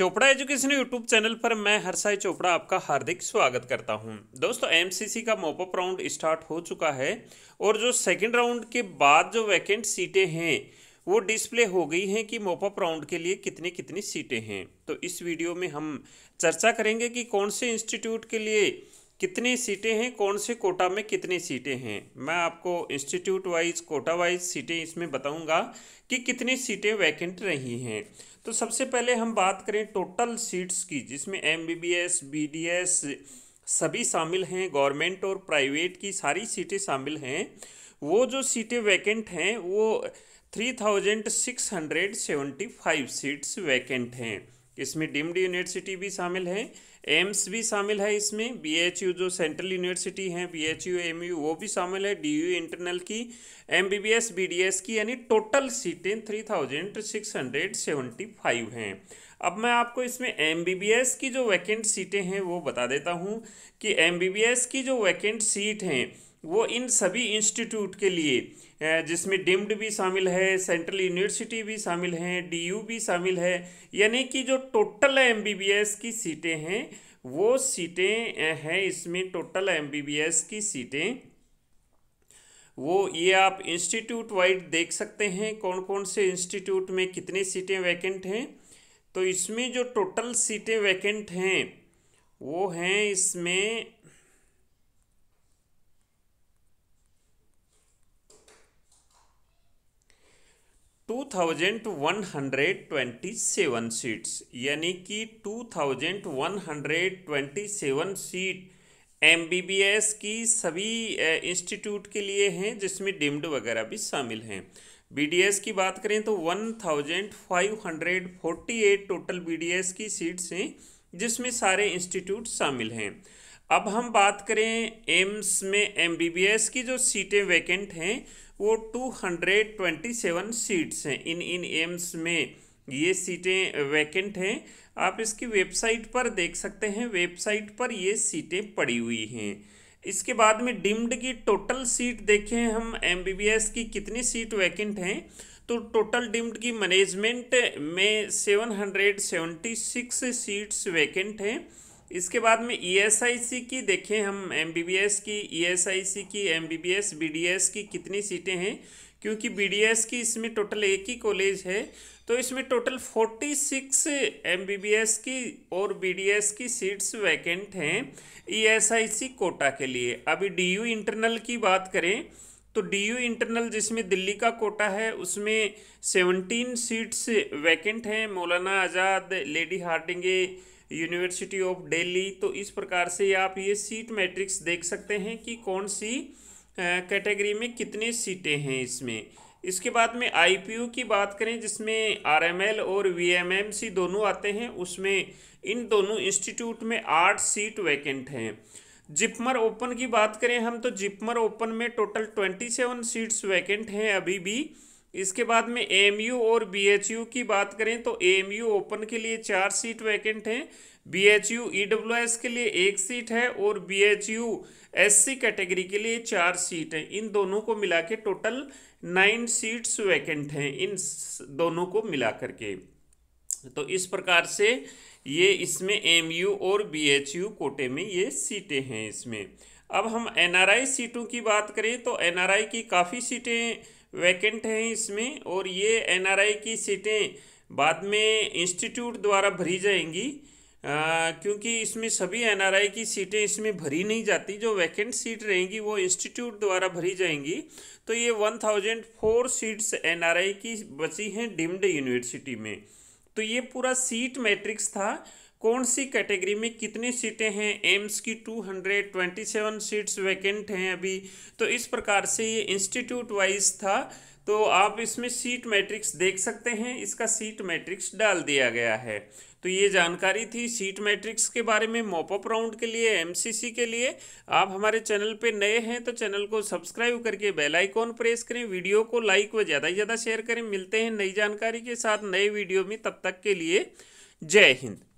Chopra education YouTube channel पर मैं हरसाई चोपड़ा आपका हार्दिक स्वागत करता हूं दोस्तों एमसीसी का मोपअप राउंड स्टार्ट हो चुका है और जो सेकंड राउंड के बाद जो वैकेंट सीटें हैं वो डिस्प्ले हो गई हैं कि मोपअप राउंड के लिए कितनी कितनी सीटें हैं तो इस वीडियो में हम चर्चा करेंगे कि कौन से इंस्टीट्यूट के लिए कितनी सीटें हैं कौन से कोटा में कितनी सीटें हैं मैं आपको इंस्टीट्यूट वाइज कोटा वाइज सीटें इसमें बताऊंगा कि कितनी सीटें वैकेंट रही हैं तो सबसे पहले हम बात करें टोटल सीट्स की जिसमें M B B S B D S सभी शामिल हैं गवर्नमेंट और प्राइवेट की सारी सीटें शामिल हैं वो जो सीटें वैकेंट हैं वो three thousand six hundred seventy five seats vacant हैं इसमें डीम्ड यूनिवर्सिटी भी शामिल है एम्स भी शामिल है इसमें बीएचयू जो सेंट्रल यूनिवर्सिटी है बीएचयू एमयू वो भी शामिल है डीयू इंटरनल की एमबीबीएस बीडीएस की यानी टोटल सीटें three thousand six hundred seventy five हैं अब मैं आपको इसमें एम की जो वैकेंट सीटें हैं वो बता देता हूँ कि एम की जो वैकेंट सीट हैं वो इन सभी इंस्टीट्यूट के लिए जिसमें डिम्ड भी शामिल है सेंट्रल यूनिवर्सिटी भी शामिल है डीयू भी शामिल है यानी कि जो टोटल एमबीबीएस की सीटें हैं वो सीटें हैं इसमें टोटल एमबीबीएस की सीटें वो ये आप इंस्टीट्यूट वाइड देख सकते हैं कौन कौन से इंस्टीट्यूट में कितनी सीटें वैकेंट हैं तो इसमें जो टोटल सीटें वैकेंट हैं वो हैं इसमें 2,127 सीट्स यानी कि 2,127 सीट एमबीबीएस की सभी इंस्टीट्यूट के लिए हैं जिसमें डिम्ड वगैरह भी शामिल हैं बीडीएस की बात करें तो 1,548 टोटल बीडीएस की सीट्स हैं जिसमें सारे इंस्टीट्यूट शामिल हैं अब हम बात करें एम्स में एमबीबीएस की जो सीटें वैकेंट हैं वो 227 सीट्स हैं इन इन एम्स में ये सीटें वैकेंट हैं आप इसकी वेबसाइट पर देख सकते हैं वेबसाइट पर ये सीटें पड़ी हुई हैं इसके बाद में डिम्ड की टोटल सीट देखें हम एमबीबीएस की कितनी सीट वैकेंट हैं तो टोटल डिम्ड की मैनेजमेंट में 776 सीट्स वैकेंट हैं इसके बाद में ईएसआईसी e की देखें हम एमबीबीएस की ईएसआईसी e की एमबीबीएस बीडीएस की कितनी सीटें हैं क्योंकि बीडीएस की इसमें टोटल एक ही कॉलेज है तो इसमें टोटल फोर्टी सिक्स एम की और बी की सीट्स वैकेंट हैं ई e कोटा के लिए अभी डी इंटरनल की बात करें तो डी यू इंटरनल जिसमें दिल्ली का कोटा है उसमें सेवनटीन सीट्स वैकेंट हैं Maulana Azad lady Hardinge university of Delhi तो इस प्रकार से आप ये सीट मैट्रिक्स देख सकते हैं कि कौन सी कैटेगरी में कितने सीटें हैं इसमें इसके बाद में आईपीयू की बात करें जिसमें आरएमएल और वीएमएमसी दोनों आते हैं उसमें इन दोनों इंस्टीट्यूट में आठ सीट वैकेंट हैं जिपमर ओपन की बात करें हम तो जिपमर ओपन में total twenty seven seats vacant हैं अभी भी इसके बाद में एम और बी की बात करें तो एम ओपन के लिए चार सीट वैकेंट हैं बी एच e के लिए एक सीट है और बी एच कैटेगरी के लिए चार सीट हैं इन दोनों को मिला के टोटल नाइन सीट्स वैकेंट हैं इन दोनों को मिला करके तो इस प्रकार से ये इसमें एम और बीएचयू कोटे में ये सीटें हैं इसमें अब हम एन सीटों की बात करें तो एन की काफ़ी सीटें वैकेंट हैं इसमें और ये एनआरआई की सीटें बाद में इंस्टीट्यूट द्वारा भरी जाएंगी आ, क्योंकि इसमें सभी एनआरआई की सीटें इसमें भरी नहीं जाती जो वैकेंट सीट रहेंगी वो इंस्टीट्यूट द्वारा भरी जाएंगी तो ये one thousand four seats N की बची हैं डिम्ड यूनिवर्सिटी में तो ये पूरा सीट मैट्रिक्स था कौन सी कैटेगरी में कितनी सीटें हैं एम्स की 227 सीट्स वैकेंट हैं अभी तो इस प्रकार से ये इंस्टीट्यूट वाइज था तो आप इसमें सीट मैट्रिक्स देख सकते हैं इसका सीट मैट्रिक्स डाल दिया गया है तो ये जानकारी थी सीट मैट्रिक्स के बारे में मॉपअप राउंड के लिए एमसीसी के लिए आप हमारे चैनल पे नए हैं तो चैनल को सब्सक्राइब करके बेल आइकॉन प्रेस करें वीडियो को लाइक व ज़्यादा से ज़्यादा शेयर करें मिलते हैं नई जानकारी के साथ नए वीडियो में तब तक के लिए जय हिंद